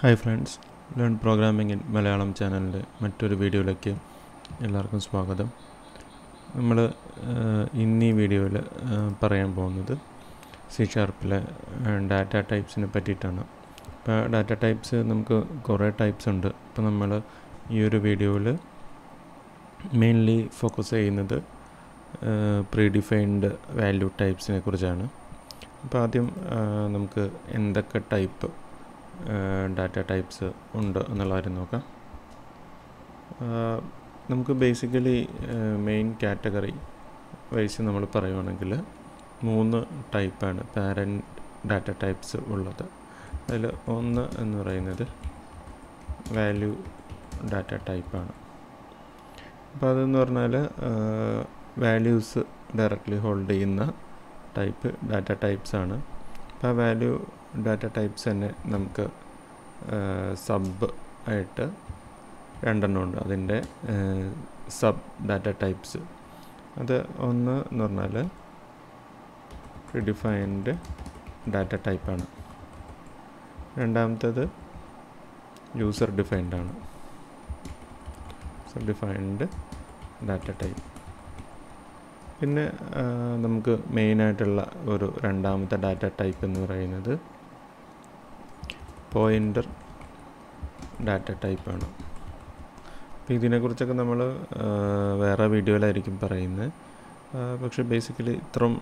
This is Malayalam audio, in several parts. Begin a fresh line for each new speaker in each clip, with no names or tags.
hi friends learn programming in Malayalam ചാനലിൻ്റെ മറ്റൊരു വീഡിയോയിലേക്ക് എല്ലാവർക്കും സ്വാഗതം നമ്മൾ ഇന്നീ വീഡിയോയിൽ പറയാൻ പോകുന്നത് സി ഷാർപ്പിലെ ഡാറ്റ ടൈപ്സിനെ പറ്റിയിട്ടാണ് ഇപ്പോൾ ഡാറ്റ ടൈപ്സ് നമുക്ക് കുറേ ടൈപ്സ് ഉണ്ട് ഇപ്പോൾ നമ്മൾ ഈ ഒരു വീഡിയോയിൽ മെയിൻലി ഫോക്കസ് ചെയ്യുന്നത് പ്രീഡിഫൈൻഡ് വാല്യൂ ടൈപ്സിനെ കുറിച്ചാണ് അപ്പോൾ ആദ്യം നമുക്ക് എന്തൊക്കെ ടൈപ്പ് ഡാറ്റ ടൈപ്സ് ഉണ്ട് എന്നുള്ള കാര്യം നോക്കാം നമുക്ക് ബേസിക്കലി മെയിൻ കാറ്റഗറി വൈസ് നമ്മൾ പറയുവാണെങ്കിൽ മൂന്ന് ടൈപ്പാണ് പാരൻറ്റ് ഡാറ്റ ടൈപ്സ് ഉള്ളത് അതിൽ ഒന്ന് എന്ന് പറയുന്നത് വാല്യൂ ഡാറ്റ ടൈപ്പാണ് അപ്പോൾ അതെന്ന് പറഞ്ഞാൽ വാല്യൂസ് ഡയറക്റ്റ്ലി ഹോൾഡ് ചെയ്യുന്ന ടൈപ്പ് ഡാറ്റ ടൈപ്സാണ് ആണ് അപ്പോൾ ആ വാല്യൂ ഡാറ്റ ടൈപ്സ് തന്നെ നമുക്ക് സബ് ആയിട്ട് രണ്ടെണ്ണം ഉണ്ട് അതിൻ്റെ സബ് ഡാറ്റ ടൈപ്സ് അത് ഒന്ന് എന്ന് പറഞ്ഞാൽ പ്രിഡിഫൈൻഡ് ഡാറ്റ ടൈപ്പാണ് രണ്ടാമത്തേത് യൂസർ ഡിഫൈൻഡ് ആണ് യൂസർ ഡിഫൈൻഡ് ഡാറ്റ ടൈപ്പ് പിന്നെ നമുക്ക് മെയിനായിട്ടുള്ള ഒരു രണ്ടാമത്തെ ഡാറ്റ ടൈപ്പ് എന്ന് പറയുന്നത് പോയിൻ്റർ ഡാറ്റ ടൈപ്പാണ് അപ്പോൾ ഇതിനെക്കുറിച്ചൊക്കെ നമ്മൾ വേറെ വീഡിയോയിലായിരിക്കും പറയുന്നത് പക്ഷേ ബേസിക്കലി ഇത്രയും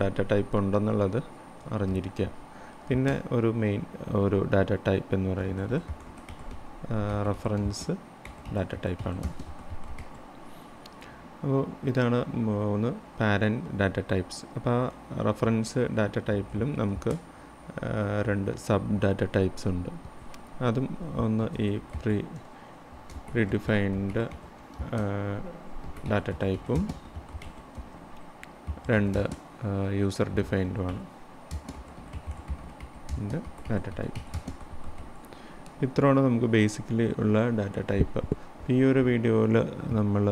ഡാറ്റ ടൈപ്പ് ഉണ്ടെന്നുള്ളത് അറിഞ്ഞിരിക്കുക പിന്നെ ഒരു മെയിൻ ഒരു ഡാറ്റ ടൈപ്പ് എന്ന് പറയുന്നത് റെഫറൻസ് ഡാറ്റ ടൈപ്പാണ് അപ്പോൾ ഇതാണ് മൂന്ന് പാരൻ ഡാറ്റ ടൈപ്പ്സ് അപ്പോൾ ആ റെഫറൻസ് ഡാറ്റ ടൈപ്പിലും നമുക്ക് രണ്ട് സബ് ഡാറ്റ ടൈപ്സ് ഉണ്ട് അതും ഒന്ന് ഈ പ്രീ ഡിഫൈൻഡ് ഡാറ്റ ടൈപ്പും രണ്ട് യൂസർ ഡിഫൈൻഡുമാണ് ഡാറ്റ ടൈപ്പ് ഇത്രയാണ് നമുക്ക് ബേസിക്കലി ഉള്ള ഡാറ്റ ടൈപ്പ് ഈ ഒരു വീഡിയോയിൽ നമ്മൾ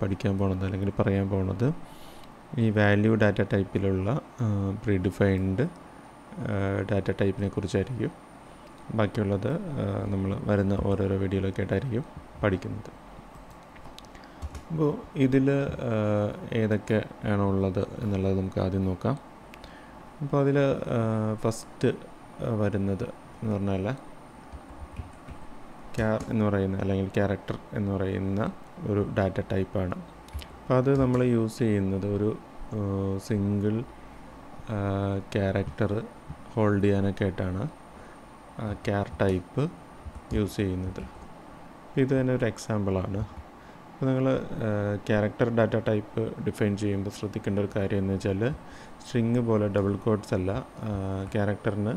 പഠിക്കാൻ പോണത് അല്ലെങ്കിൽ പറയാൻ പോണത് ഈ വാല്യൂ ഡാറ്റ ടൈപ്പിലുള്ള പ്രീഡിഫൈൻഡ് ഡാറ്റ ടൈപ്പിനെ കുറിച്ചായിരിക്കും ബാക്കിയുള്ളത് നമ്മൾ വരുന്ന ഓരോരോ വീഡിയോയിലൊക്കെ ആയിട്ടായിരിക്കും പഠിക്കുന്നത് അപ്പോൾ ഇതിൽ ഏതൊക്കെ ആണോ ഉള്ളത് എന്നുള്ളത് നമുക്ക് ആദ്യം നോക്കാം അപ്പോൾ അതിൽ ഫസ്റ്റ് വരുന്നത് എന്ന് പറഞ്ഞാൽ ക്യാർ എന്ന് പറയുന്ന അല്ലെങ്കിൽ ക്യാരക്ടർ എന്ന് പറയുന്ന ഒരു ഡാറ്റ ടൈപ്പാണ് അപ്പോൾ അത് നമ്മൾ യൂസ് ചെയ്യുന്നത് ഒരു സിംഗിൾ ക്യാരക്ടർ ഹോൾഡ് ചെയ്യാനൊക്കെ ആയിട്ടാണ് ക്യാർ ടൈപ്പ് യൂസ് ചെയ്യുന്നത് ഇത് തന്നെ ഒരു എക്സാമ്പിളാണ് അപ്പോൾ നിങ്ങൾ ക്യാരക്ടർ ഡാറ്റ ടൈപ്പ് ഡിഫൈൻ ചെയ്യുമ്പോൾ ശ്രദ്ധിക്കേണ്ട ഒരു കാര്യം എന്ന് വെച്ചാൽ സ്ട്രിങ് പോലെ ഡബിൾ കോട്ട്സ് അല്ല ക്യാരക്ടറിന്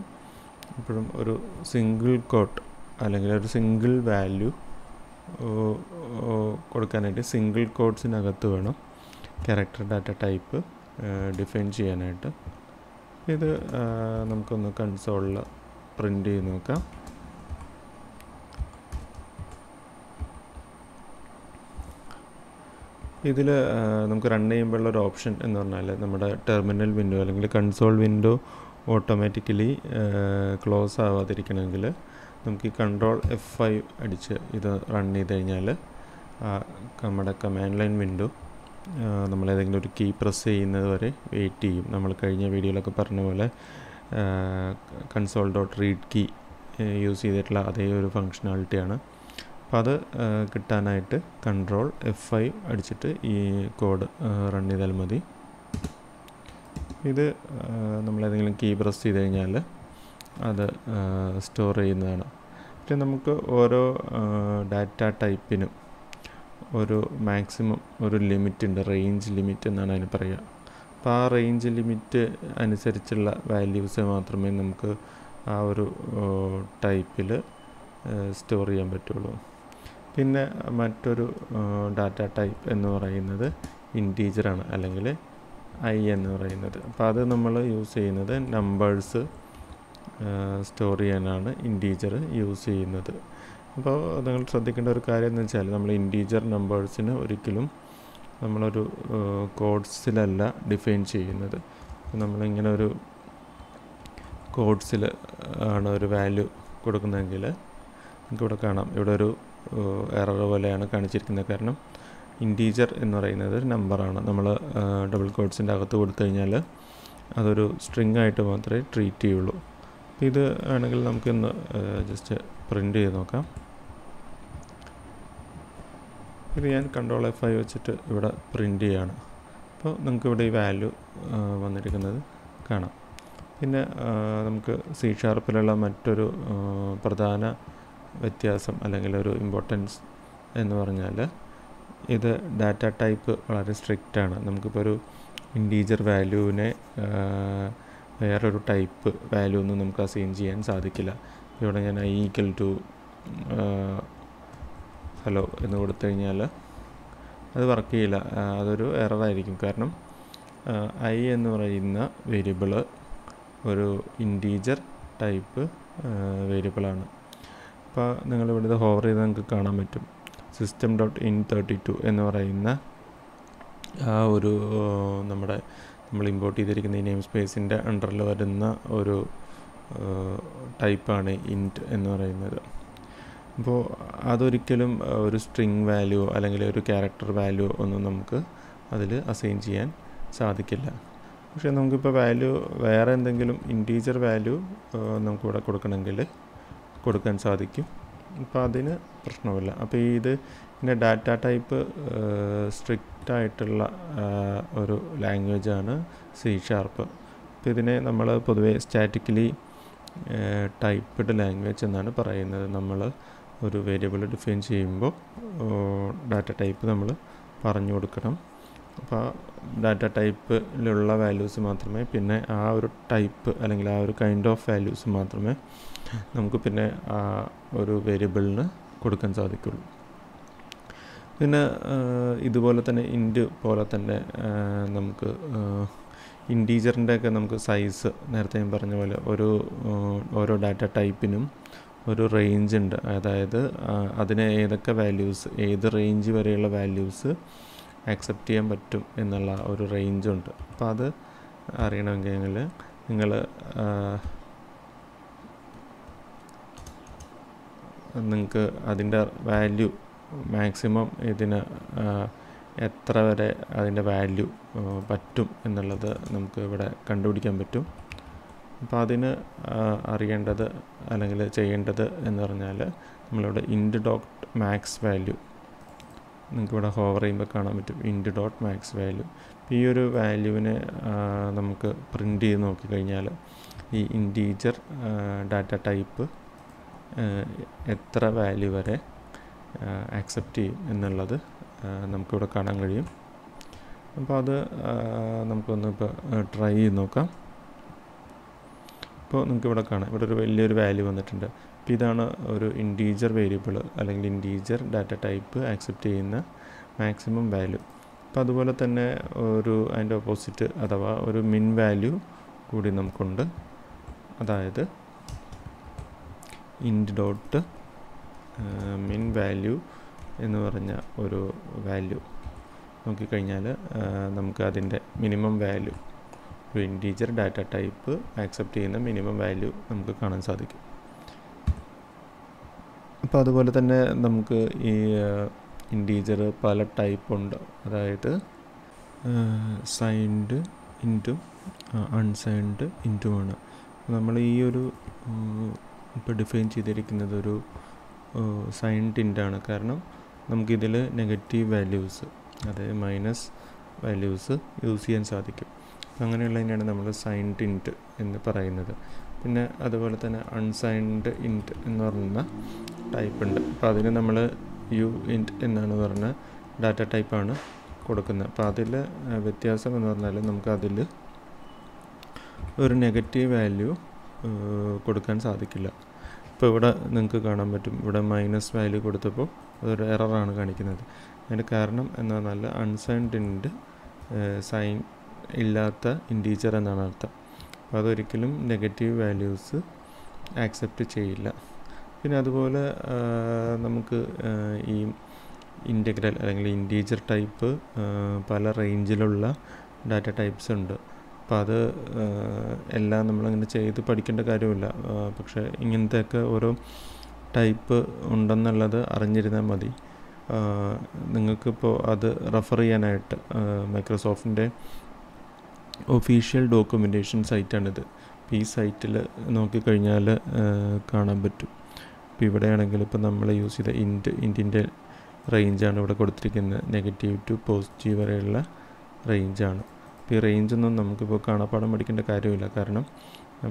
എപ്പോഴും ഒരു സിംഗിൾ കോട്ട് അല്ലെങ്കിൽ ഒരു സിംഗിൾ വാല്യൂ കൊടുക്കാനായിട്ട് സിംഗിൾ കോഡ്സിനകത്ത് വേണം ക്യാരക്ടർ ഡാറ്റ ടൈപ്പ് ഡിഫൈൻ ചെയ്യാനായിട്ട് ഇത് നമുക്കൊന്ന് കൺസോളിൽ പ്രിൻ്റ് ചെയ്ത് നോക്കാം ഇതിൽ നമുക്ക് റൺ ചെയ്യുമ്പോഴുള്ള ഒരു ഓപ്ഷൻ എന്ന് പറഞ്ഞാൽ നമ്മുടെ ടെർമിനൽ വിൻഡോ അല്ലെങ്കിൽ കൺസോൾ വിൻഡോ ഓട്ടോമാറ്റിക്കലി ക്ലോസ് ആവാതിരിക്കണമെങ്കിൽ നമുക്ക് ഈ കൺട്രോൾ എഫ് ഫൈവ് അടിച്ച് ഇത് റൺ ചെയ്ത് കഴിഞ്ഞാൽ നമ്മുടെ കമാൻഡ് ലൈൻ വിൻഡോ നമ്മൾ ഏതെങ്കിലും ഒരു കീ പ്രസ് ചെയ്യുന്നത് വരെ വെയിറ്റ് ചെയ്യും നമ്മൾ കഴിഞ്ഞ വീഡിയോയിലൊക്കെ പറഞ്ഞ പോലെ console dot read key use ചെയ്തിട്ടുള്ള അതേ ഒരു ഫങ്ഷനാലിറ്റിയാണ് അപ്പോൾ അത് കിട്ടാനായിട്ട് കൺട്രോൾ എഫ് ഐ അടിച്ചിട്ട് ഈ കോഡ് റൺ ചെയ്താൽ മതി ഇത് നമ്മൾ ഏതെങ്കിലും കീ പ്രസ് ചെയ്ത് കഴിഞ്ഞാൽ അത് സ്റ്റോർ ചെയ്യുന്നതാണ് പിന്നെ നമുക്ക് ഓരോ ഡാറ്റ ടൈപ്പിനും ഒരു മാക്സിമം ഒരു ലിമിറ്റ് ഉണ്ട് റേഞ്ച് ലിമിറ്റ് എന്നാണ് അതിന് പറയുക അപ്പോൾ ആ റേഞ്ച് ലിമിറ്റ് അനുസരിച്ചുള്ള വാല്യൂസ് മാത്രമേ നമുക്ക് ആ ഒരു ടൈപ്പിൽ സ്റ്റോർ ചെയ്യാൻ പറ്റുള്ളൂ പിന്നെ മറ്റൊരു ഡാറ്റ ടൈപ്പ് എന്ന് പറയുന്നത് ഇൻറ്റീജറാണ് അല്ലെങ്കിൽ ഐ എന്ന് പറയുന്നത് അപ്പോൾ അത് നമ്മൾ യൂസ് ചെയ്യുന്നത് നമ്പേഴ്സ് സ്റ്റോർ ചെയ്യാനാണ് ഇൻറ്റീജർ യൂസ് ചെയ്യുന്നത് അപ്പോൾ നിങ്ങൾ ശ്രദ്ധിക്കേണ്ട ഒരു കാര്യം എന്ന് വെച്ചാൽ നമ്മൾ ഇൻറ്റീജർ നമ്പേഴ്സിന് ഒരിക്കലും നമ്മളൊരു കോഡ്സിലല്ല ഡിഫൈൻ ചെയ്യുന്നത് നമ്മളിങ്ങനെ ഒരു കോഡ്സിൽ ആണ് ഒരു വാല്യൂ കൊടുക്കുന്നതെങ്കിൽ നമുക്കിവിടെ കാണാം ഇവിടെ ഒരു എറർ പോലെയാണ് കാണിച്ചിരിക്കുന്നത് കാരണം ഇൻറ്റീജർ എന്ന് പറയുന്നത് ഒരു നമ്പറാണ് നമ്മൾ ഡബിൾ കോഡ്സിൻ്റെ അകത്ത് കൊടുത്തു കഴിഞ്ഞാൽ അതൊരു സ്ട്രിങ് ആയിട്ട് മാത്രമേ ട്രീറ്റ് ചെയ്യുള്ളൂ ഇത് ആണെങ്കിൽ നമുക്കിന്ന് ജസ്റ്റ് പ്രിൻ്റ് ചെയ്ത് നോക്കാം ഇത് ഞാൻ കൺട്രോൾ എഫ് ഐ വെച്ചിട്ട് ഇവിടെ പ്രിൻ്റ് ചെയ്യുകയാണ് അപ്പോൾ ഇവിടെ ഈ വാല്യൂ വന്നിരിക്കുന്നത് കാണാം പിന്നെ നമുക്ക് സി ഷാർപ്പിലുള്ള മറ്റൊരു പ്രധാന വ്യത്യാസം അല്ലെങ്കിൽ ഒരു ഇമ്പോർട്ടൻസ് എന്ന് പറഞ്ഞാൽ ഇത് ഡാറ്റ ടൈപ്പ് വളരെ സ്ട്രിക്റ്റ് ആണ് നമുക്കിപ്പോൾ ഒരു ഇൻറ്റീജർ വാല്യൂവിനെ വേറൊരു ടൈപ്പ് വാല്യൂ ഒന്നും നമുക്ക് അസൈൻ ചെയ്യാൻ സാധിക്കില്ല ഇവിടെ ഞാൻ ഐ ഈക്വൽ ടു ഹലോ എന്ന് കൊടുത്തു കഴിഞ്ഞാൽ അത് വർക്ക് ചെയ്യില്ല അതൊരു എററായിരിക്കും കാരണം ഐ എന്ന് പറയുന്ന വേരിയബിൾ ഒരു ഇൻറ്റീജർ ടൈപ്പ് വേരിയബിളാണ് അപ്പോൾ നിങ്ങളിവിടെ ഇത് ഹോവർ ചെയ്ത് നിങ്ങൾക്ക് കാണാൻ പറ്റും system dot int thirty two എന്ന് പറയുന്ന ആ ഒരു നമ്മുടെ നമ്മൾ ഇമ്പോർട്ട് ചെയ്തിരിക്കുന്ന ഈ നെയിം സ്പേസിൻ്റെ അണ്ടറിൽ വരുന്ന ഒരു ടൈപ്പാണ് ഇൻറ്റ് എന്ന് പറയുന്നത് അപ്പോൾ അതൊരിക്കലും ഒരു സ്ട്രിങ് വാല്യൂ അല്ലെങ്കിൽ ഒരു ക്യാരക്ടർ വാല്യൂ ഒന്നും നമുക്ക് അതിൽ അസൈൻ ചെയ്യാൻ സാധിക്കില്ല പക്ഷേ നമുക്കിപ്പോൾ വാല്യൂ വേറെ എന്തെങ്കിലും ഇൻറ്റീജർ വാല്യൂ നമുക്കിവിടെ കൊടുക്കണമെങ്കിൽ കൊടുക്കാൻ സാധിക്കും അപ്പോൾ അതിന് പ്രശ്നമില്ല അപ്പോൾ ഇത് ഇതിൻ്റെ ഡാറ്റ ടൈപ്പ് സ്ട്രിക്റ്റ് ആയിട്ടുള്ള ഒരു ലാംഗ്വേജ് ആണ് സി ഷാർപ്പ് അപ്പോൾ ഇതിനെ നമ്മൾ പൊതുവേ സ്റ്റാറ്റിക്കലി ടൈപ്പ്ഡ് ലാംഗ്വേജ് എന്നാണ് പറയുന്നത് നമ്മൾ ഒരു വേരിയബിൾ ഡിഫൈൻ ചെയ്യുമ്പോൾ ഡാറ്റ ടൈപ്പ് നമ്മൾ പറഞ്ഞു കൊടുക്കണം അപ്പോൾ ഡാറ്റ ടൈപ്പിലുള്ള വാല്യൂസ് മാത്രമേ പിന്നെ ആ ഒരു ടൈപ്പ് അല്ലെങ്കിൽ ആ ഒരു കൈൻഡ് ഓഫ് വാല്യൂസ് മാത്രമേ നമുക്ക് പിന്നെ ആ ഒരു വേരിയബിളിന് കൊടുക്കാൻ സാധിക്കുള്ളൂ പിന്നെ ഇതുപോലെ തന്നെ ഇൻഡ് പോലെ തന്നെ നമുക്ക് ഒക്കെ നമുക്ക് സൈസ് നേരത്തെ ഞാൻ പറഞ്ഞ പോലെ ഒരു ഓരോ ഡാറ്റ ടൈപ്പിനും ഒരു റേഞ്ച് ഉണ്ട് അതായത് അതിന് ഏതൊക്കെ വാല്യൂസ് ഏത് റേഞ്ച് വരെയുള്ള വാല്യൂസ് ആക്സെപ്റ്റ് ചെയ്യാൻ പറ്റും എന്നുള്ള ഒരു റേഞ്ചുണ്ട് അപ്പോൾ അത് അറിയണമെങ്കിൽ നിങ്ങൾ നിങ്ങൾക്ക് അതിൻ്റെ വാല്യൂ മാക്സിമം ഇതിന് എത്ര വരെ അതിൻ്റെ വാല്യൂ പറ്റും എന്നുള്ളത് നമുക്ക് ഇവിടെ കണ്ടുപിടിക്കാൻ പറ്റും അപ്പോൾ അതിന് അറിയേണ്ടത് അല്ലെങ്കിൽ ചെയ്യേണ്ടത് എന്ന് പറഞ്ഞാൽ നമ്മളിവിടെ ഇൻഡ് ഡോട്ട് മാക്സ് വാല്യൂ നിങ്ങൾക്കിവിടെ ഹോവർ ചെയ്യുമ്പോൾ കാണാൻ പറ്റും ഇൻഡ് ഡോട്ട് മാക്സ് വാല്യൂ ഈ ഒരു വാല്യൂവിനെ നമുക്ക് പ്രിൻ്റ് ചെയ്ത് നോക്കിക്കഴിഞ്ഞാൽ ഈ ഇൻറ്റീജർ ഡാറ്റ ടൈപ്പ് എത്ര വാല്യൂ വരെ ആക്സെപ്റ്റ് ചെയ്യും എന്നുള്ളത് നമുക്കിവിടെ കാണാൻ കഴിയും അപ്പോൾ അത് നമുക്കൊന്ന് ഇപ്പോൾ ട്രൈ ചെയ്ത് നോക്കാം ഇപ്പോൾ നിങ്ങൾക്ക് ഇവിടെ കാണാം ഇവിടെ ഒരു വലിയൊരു വാല്യൂ വന്നിട്ടുണ്ട് അപ്പോൾ ഇതാണ് ഒരു ഇൻഡീജർ വേരിയബിൾ അല്ലെങ്കിൽ ഇൻഡീജർ ഡാറ്റ ടൈപ്പ് ആക്സെപ്റ്റ് ചെയ്യുന്ന മാക്സിമം വാല്യൂ അപ്പോൾ അതുപോലെ തന്നെ ഒരു അതിൻ്റെ ഓപ്പോസിറ്റ് അഥവാ ഒരു മിൻ വാല്യൂ കൂടി നമുക്കുണ്ട് അതായത് ഇൻഡ് ഡോട്ട് മിൻ വാല്യൂ എന്ന് പറഞ്ഞ ഒരു വാല്യൂ നോക്കിക്കഴിഞ്ഞാൽ നമുക്ക് അതിൻ്റെ മിനിമം വാല്യൂ ഒരു ഇൻറ്റീജർ ഡാറ്റ ടൈപ്പ് ആക്സെപ്റ്റ് ചെയ്യുന്ന മിനിമം വാല്യൂ നമുക്ക് കാണാൻ സാധിക്കും അപ്പോൾ അതുപോലെ തന്നെ നമുക്ക് ഈ ഇൻറ്റീജർ പല ടൈപ്പ് ഉണ്ട് അതായത് സൈൻഡ് ഇൻറ്റും അൺസൈൻഡ് ഇൻറ്റുമാണ് നമ്മൾ ഈ ഒരു ഇപ്പോൾ ഡിഫൈൻ ചെയ്തിരിക്കുന്നത് ഒരു സൈൻഡ് ഇൻ്റാണ് കാരണം നമുക്കിതിൽ നെഗറ്റീവ് വാല്യൂസ് അതായത് മൈനസ് വാല്യൂസ് യൂസ് ചെയ്യാൻ സാധിക്കും അങ്ങനെയുള്ളതിനാണ് നമ്മൾ സൈൻഡ് ഇൻറ്റ് എന്ന് പറയുന്നത് പിന്നെ അതുപോലെ തന്നെ അൺസൈൻഡ് ഇൻറ്റ് എന്ന് പറയുന്ന ടൈപ്പ് ഉണ്ട് അപ്പോൾ അതിന് നമ്മൾ യു ഇൻറ്റ് എന്നാണ് പറഞ്ഞ ഡാറ്റ ടൈപ്പാണ് കൊടുക്കുന്നത് അപ്പോൾ അതിൽ വ്യത്യാസം എന്ന് പറഞ്ഞാൽ നമുക്ക് അതിൽ ഒരു നെഗറ്റീവ് വാല്യൂ കൊടുക്കാൻ സാധിക്കില്ല ഇപ്പോൾ ഇവിടെ നിങ്ങൾക്ക് കാണാൻ പറ്റും ഇവിടെ മൈനസ് വാല്യൂ കൊടുത്തപ്പോൾ അതൊരു എററാണ് കാണിക്കുന്നത് അതിൻ്റെ കാരണം എന്ന് പറഞ്ഞാൽ അൺസൈൻഡിൻ്റെ സൈൻ ഇല്ലാത്ത ഇൻറ്റീജർ എന്നാണ് അർത്ഥം അപ്പോൾ അതൊരിക്കലും നെഗറ്റീവ് വാല്യൂസ് ആക്സെപ്റ്റ് ചെയ്യില്ല പിന്നെ അതുപോലെ നമുക്ക് ഈ ഇൻ്റഗ്രൽ അല്ലെങ്കിൽ ഇൻറ്റീജർ ടൈപ്പ് പല റേഞ്ചിലുള്ള ഡാറ്റ ടൈപ്സ് ഉണ്ട് അപ്പോൾ അത് എല്ലാം നമ്മളങ്ങനെ ചെയ്ത് പഠിക്കേണ്ട കാര്യമില്ല പക്ഷേ ഇങ്ങനത്തെയൊക്കെ ഓരോ ടൈപ്പ് ഉണ്ടെന്നുള്ളത് അറിഞ്ഞിരുന്നാൽ മതി നിങ്ങൾക്കിപ്പോൾ അത് റെഫർ ചെയ്യാനായിട്ട് മൈക്രോസോഫ്റ്റിൻ്റെ ഒഫീഷ്യൽ ഡോക്യുമെൻറ്റേഷൻ സൈറ്റാണിത് അപ്പോൾ ഈ സൈറ്റിൽ നോക്കിക്കഴിഞ്ഞാൽ കാണാൻ പറ്റും ഇപ്പോൾ ഇവിടെയാണെങ്കിൽ ഇപ്പോൾ നമ്മൾ യൂസ് ചെയ്ത ഇൻഡ് ഇൻഡിൻ്റെ റേഞ്ചാണ് ഇവിടെ കൊടുത്തിരിക്കുന്നത് നെഗറ്റീവ് ടു പോസിറ്റീവ് വരെയുള്ള റേഞ്ചാണ് അപ്പോൾ ഈ റേഞ്ചൊന്നും നമുക്കിപ്പോൾ കാണാപ്പാടം പഠിക്കേണ്ട കാര്യമില്ല കാരണം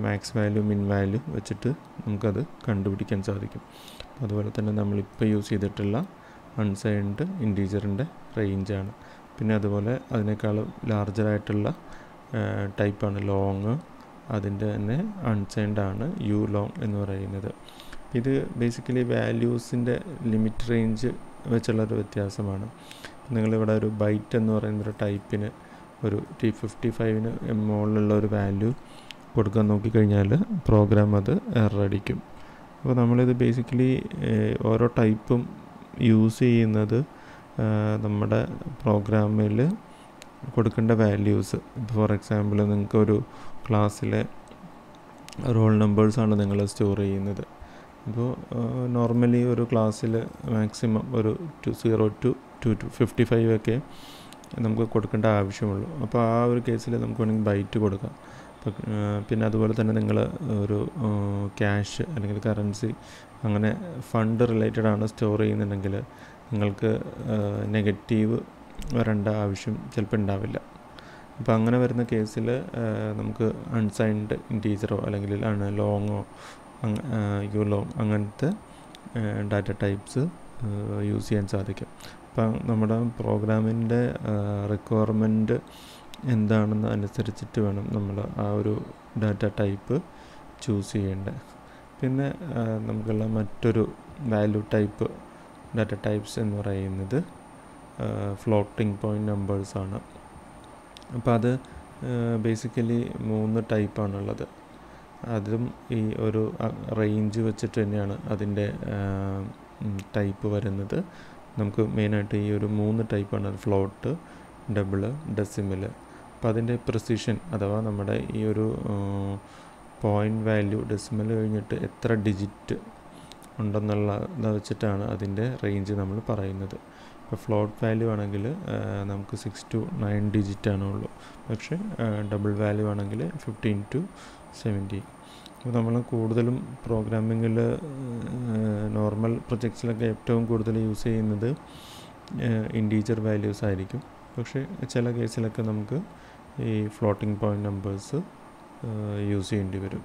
മാക്സ് വാല്യൂ മിൻ വാല്യൂ വെച്ചിട്ട് നമുക്കത് കണ്ടുപിടിക്കാൻ സാധിക്കും അതുപോലെ തന്നെ നമ്മളിപ്പോൾ യൂസ് ചെയ്തിട്ടുള്ള അൺസൈൻഡ് ഇൻറ്റീജറിൻ്റെ റേഞ്ചാണ് പിന്നെ അതുപോലെ അതിനേക്കാളും ലാർജറായിട്ടുള്ള ടൈപ്പാണ് ലോങ് അതിൻ്റെ തന്നെ അൺസൈൻഡ് ആണ് യു ലോങ് എന്ന് പറയുന്നത് ഇത് ബേസിക്കലി വാല്യൂസിൻ്റെ ലിമിറ്റ് റേഞ്ച് വെച്ചുള്ളൊരു വ്യത്യാസമാണ് നിങ്ങളിവിടെ ഒരു ബൈറ്റ് എന്ന് പറയുന്ന ഒരു ടൈപ്പിന് ഒരു ടി ഫിഫ്റ്റി ഫൈവിന് മുകളിലുള്ള ഒരു വാല്യൂ കൊടുക്കാൻ നോക്കിക്കഴിഞ്ഞാൽ പ്രോഗ്രാം അത് എറർ അപ്പോൾ നമ്മളിത് ബേസിക്കലി ഓരോ ടൈപ്പും യൂസ് ചെയ്യുന്നത് നമ്മുടെ പ്രോഗ്രാമിൽ കൊടുക്കേണ്ട വാല്യൂസ് ഇപ്പോൾ ഫോർ എക്സാമ്പിൾ നിങ്ങൾക്കൊരു ക്ലാസ്സിലെ റോൾ നമ്പേഴ്സാണ് നിങ്ങൾ സ്റ്റോർ ചെയ്യുന്നത് അപ്പോൾ നോർമലി ഒരു ക്ലാസ്സിൽ മാക്സിമം ഒരു two zero to two two fifty five ഒക്കെ നമുക്ക് കൊടുക്കേണ്ട ആവശ്യമുള്ളൂ അപ്പോൾ ആ ഒരു കേസിൽ നമുക്ക് വേണമെങ്കിൽ ബൈറ്റ് കൊടുക്കാം പിന്നെ അതുപോലെ തന്നെ നിങ്ങൾ ഒരു ക്യാഷ് അല്ലെങ്കിൽ കറൻസി അങ്ങനെ ഫണ്ട് റിലേറ്റഡ് ആണ് സ്റ്റോർ ചെയ്യുന്നുണ്ടെങ്കിൽ നിങ്ങൾക്ക് നെഗറ്റീവ് വരേണ്ട ആവശ്യം ചിലപ്പോൾ ഉണ്ടാവില്ല അപ്പോൾ അങ്ങനെ വരുന്ന കേസിൽ നമുക്ക് അൺസൈൻഡ് ഇൻറ്റീജറോ അല്ലെങ്കിൽ ആണ് ലോങ്ങോ യു ലോങ് അങ്ങനത്തെ ഡാറ്റ ടൈപ്സ് യൂസ് ചെയ്യാൻ സാധിക്കും അപ്പം നമ്മുടെ പ്രോഗ്രാമിൻ്റെ റിക്വയർമെൻറ്റ് എന്താണെന്ന് അനുസരിച്ചിട്ട് വേണം നമ്മൾ ആ ഒരു ഡാറ്റ ടൈപ്പ് ചൂസ് ചെയ്യേണ്ടത് പിന്നെ നമുക്കുള്ള മറ്റൊരു വാല്യൂ ടൈപ്പ് ഡാറ്റ ടൈപ്സ് എന്ന് പറയുന്നത് ഫ്ലോട്ടിംഗ് പോയിൻറ്റ് നമ്പേഴ്സാണ് അപ്പോൾ അത് ബേസിക്കലി മൂന്ന് ടൈപ്പാണുള്ളത് അതും ഈ ഒരു റേഞ്ച് വെച്ചിട്ട് തന്നെയാണ് അതിൻ്റെ ടൈപ്പ് വരുന്നത് നമുക്ക് മെയിനായിട്ട് ഈ ഒരു മൂന്ന് ടൈപ്പാണ് ഫ്ലോട്ട് ഡബിള് ഡെസിമില് അപ്പോൾ അതിൻ്റെ പ്രസിഷൻ അഥവാ നമ്മുടെ ഈ ഒരു പോയിന്റ് വാല്യൂ ഡെസിമൽ കഴിഞ്ഞിട്ട് എത്ര ഡിജിറ്റ് ഉണ്ടെന്നുള്ള വെച്ചിട്ടാണ് അതിൻ്റെ റേഞ്ച് നമ്മൾ പറയുന്നത് ഇപ്പോൾ ഫ്ലോട്ട് വാല്യൂ ആണെങ്കിൽ നമുക്ക് സിക്സ് ടു നയൻ ഡിജിറ്റ് ആണുള്ളൂ പക്ഷേ ഡബിൾ വാല്യൂ ആണെങ്കിൽ ഫിഫ്റ്റീൻ ടു സെവൻറ്റീൻ അപ്പോൾ നമ്മൾ കൂടുതലും പ്രോഗ്രാമിങ്ങിൽ നോർമൽ പ്രൊജക്ട്സിലൊക്കെ ഏറ്റവും കൂടുതൽ യൂസ് ചെയ്യുന്നത് ഇൻഡീജർ വാല്യൂസ് ആയിരിക്കും പക്ഷേ ചില കേസിലൊക്കെ നമുക്ക് ഈ ഫ്ലോട്ടിംഗ് പോയിന്റ് നമ്പേഴ്സ് യൂസ് ചെയ്യേണ്ടി വരും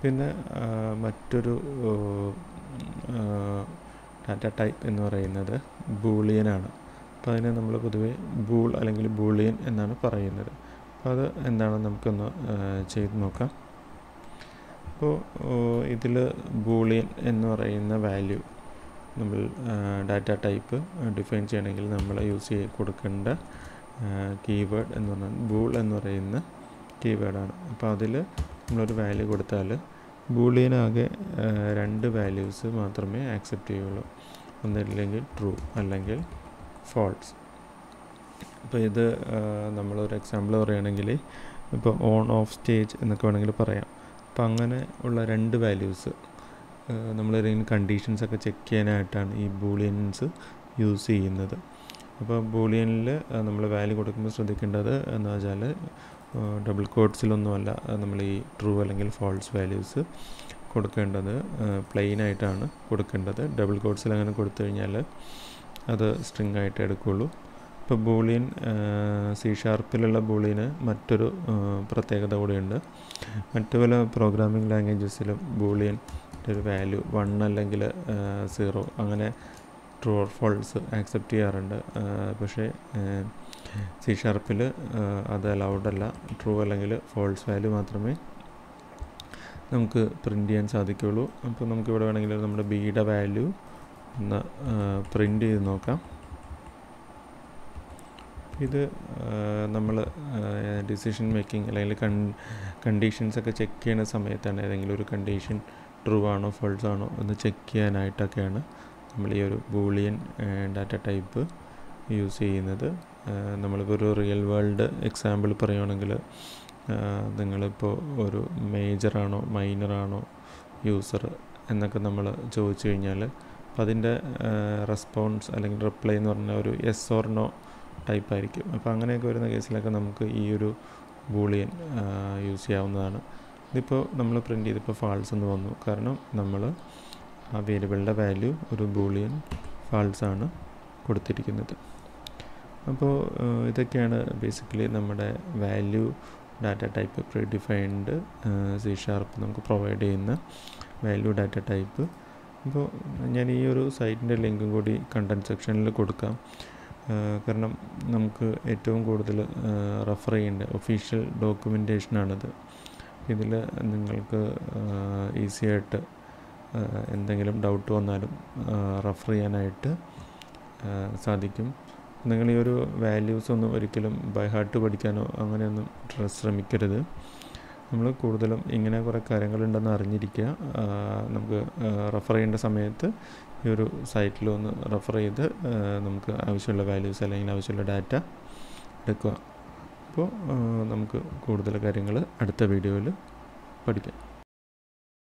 പിന്നെ മറ്റൊരു ഡാറ്റ ടൈപ്പ് എന്ന് പറയുന്നത് ബൂളിയനാണ് അപ്പോൾ അതിനെ നമ്മൾ പൊതുവേ ബൂൾ അല്ലെങ്കിൽ ബൂളിയൻ എന്നാണ് പറയുന്നത് അപ്പോൾ അത് എന്താണെന്ന് നമുക്കൊന്ന് ചെയ്ത് നോക്കാം അപ്പോൾ ഇതിൽ ബൂളിയൻ എന്ന് പറയുന്ന വാല്യൂ നമ്മൾ ഡാറ്റ ടൈപ്പ് ഡിഫൈൻ ചെയ്യണമെങ്കിൽ നമ്മൾ യൂസ് ചെയ്ത് കൊടുക്കേണ്ട കീവേഡ് എന്ന് പറഞ്ഞാൽ ബൂൾ എന്ന് പറയുന്ന കീവേഡാണ് അപ്പോൾ അതിൽ നമ്മളൊരു വാല്യൂ കൊടുത്താൽ ബൂളിയനാകെ രണ്ട് വാല്യൂസ് മാത്രമേ ആക്സെപ്റ്റ് ചെയ്യുള്ളൂ ഒന്നില്ലെങ്കിൽ ട്രൂ അല്ലെങ്കിൽ ഫോൾസ് അപ്പോൾ ഇത് നമ്മളൊരു എക്സാമ്പിൾ പറയുകയാണെങ്കിൽ ഇപ്പോൾ ഓൺ ഓഫ് സ്റ്റേജ് എന്നൊക്കെ വേണമെങ്കിൽ പറയാം അപ്പം അങ്ങനെ ഉള്ള രണ്ട് വാല്യൂസ് നമ്മൾ ഏതെങ്കിലും കണ്ടീഷൻസ് ഒക്കെ ചെക്ക് ചെയ്യാനായിട്ടാണ് ഈ ബൂളിയൻസ് യൂസ് ചെയ്യുന്നത് അപ്പോൾ ബൂളിയനിൽ നമ്മൾ വാല്യൂ കൊടുക്കുമ്പോൾ ശ്രദ്ധിക്കേണ്ടത് എന്ന് വെച്ചാൽ ഡബിൾ കോഡ്സിലൊന്നുമല്ല നമ്മൾ ഈ ട്രൂ അല്ലെങ്കിൽ ഫോൾസ് വാല്യൂസ് കൊടുക്കേണ്ടത് പ്ലെയിൻ ആയിട്ടാണ് കൊടുക്കേണ്ടത് ഡബിൾ കോഡ്സിൽ അങ്ങനെ കൊടുത്തു കഴിഞ്ഞാൽ അത് സ്ട്രിങ് ആയിട്ട് എടുക്കുകയുള്ളൂ ഇപ്പോൾ ബൂളിയൻ സി ഷാർപ്പിലുള്ള ബോളിയന് മറ്റൊരു പ്രത്യേകത കൂടിയുണ്ട് മറ്റു പല പ്രോഗ്രാമിംഗ് ലാംഗ്വേജസിലും ബൂളിയൻ ഒരു വാല്യൂ വൺ അല്ലെങ്കിൽ സീറോ അങ്ങനെ ട്രൂ ഓർ ഫോൾസ് ആക്സെപ്റ്റ് ചെയ്യാറുണ്ട് പക്ഷേ സി ഷാർപ്പിൽ അത് അലൗഡ് അല്ല ട്രൂ അല്ലെങ്കിൽ ഫോൾസ് വാല്യൂ മാത്രമേ നമുക്ക് പ്രിൻ്റ് ചെയ്യാൻ സാധിക്കുകയുള്ളൂ അപ്പോൾ നമുക്കിവിടെ വേണമെങ്കിൽ നമ്മുടെ ബിയുടെ വാല്യൂ ഒന്ന് പ്രിൻ്റ് ചെയ്ത് നോക്കാം ഇത് നമ്മൾ ഡിസിഷൻ മേക്കിംഗ് അല്ലെങ്കിൽ കൺ കണ്ടീഷൻസ് ഒക്കെ ചെക്ക് ചെയ്യുന്ന സമയത്താണ് ഏതെങ്കിലും ഒരു കണ്ടീഷൻ ട്രൂ ആണോ ഫോൾസ് ആണോ എന്ന് ചെക്ക് ചെയ്യാനായിട്ടൊക്കെയാണ് നമ്മൾ ഈ ഒരു ബൂളിയൻ ഡാറ്റ ടൈപ്പ് യൂസ് ചെയ്യുന്നത് നമ്മളിപ്പോൾ ഒരു റിയൽ വേൾഡ് എക്സാമ്പിൾ പറയുകയാണെങ്കിൽ നിങ്ങളിപ്പോൾ ഒരു മേജറാണോ മൈനറാണോ യൂസർ എന്നൊക്കെ നമ്മൾ ചോദിച്ചു കഴിഞ്ഞാൽ അപ്പം അതിൻ്റെ റെസ്പോൺസ് അല്ലെങ്കിൽ റിപ്ലൈ എന്ന് പറഞ്ഞാൽ ഒരു എസ് ഓർ നോ ടൈപ്പ് ആയിരിക്കും അപ്പോൾ അങ്ങനെയൊക്കെ വരുന്ന കേസിലൊക്കെ നമുക്ക് ഈ ഒരു ബൂളിയൻ യൂസ് ചെയ്യാവുന്നതാണ് ഇതിപ്പോൾ നമ്മൾ പ്രിൻ്റ് ചെയ്തിപ്പോൾ ഫാൾസ് എന്ന് വന്നു കാരണം നമ്മൾ ആ വേരിയബിളിൻ്റെ വാല്യൂ ഒരു ബൂളിയൻ ഫാൾസ് ആണ് കൊടുത്തിരിക്കുന്നത് അപ്പോൾ ഇതൊക്കെയാണ് ബേസിക്കലി നമ്മുടെ value data type predefined C sharp നമുക്ക് പ്രൊവൈഡ് ചെയ്യുന്ന വാല്യൂ ഡാറ്റ ടൈപ്പ് അപ്പോൾ ഞാൻ ഈ ഒരു സൈറ്റിൻ്റെ ലിങ്കും കൂടി കണ്ടൻറ് സെക്ഷനിൽ കൊടുക്കാം കാരണം നമുക്ക് ഏറ്റവും കൂടുതൽ റെഫർ ചെയ്യേണ്ട ഒഫീഷ്യൽ ഡോക്യുമെൻറ്റേഷനാണിത് ഇതിൽ നിങ്ങൾക്ക് ഈസി ആയിട്ട് എന്തെങ്കിലും ഡൗട്ട് വന്നാലും റെഫർ ചെയ്യാനായിട്ട് സാധിക്കും നിങ്ങൾ ഈ ഒരു വാല്യൂസ് ഒന്നും ഒരിക്കലും ബൈ ഹാർട്ട് പഠിക്കാനോ അങ്ങനെയൊന്നും ശ്രമിക്കരുത് നമ്മൾ കൂടുതലും ഇങ്ങനെ കുറേ കാര്യങ്ങളുണ്ടെന്ന് അറിഞ്ഞിരിക്കുക നമുക്ക് റെഫർ ചെയ്യേണ്ട സമയത്ത് ഈ ഒരു സൈറ്റിൽ ഒന്ന് റെഫർ ചെയ്ത് നമുക്ക് ആവശ്യമുള്ള വാല്യൂസ് അല്ലെങ്കിൽ ആവശ്യമുള്ള ഡാറ്റ എടുക്കുക അപ്പോൾ നമുക്ക് കൂടുതൽ കാര്യങ്ങൾ അടുത്ത വീഡിയോയിൽ പഠിക്കാം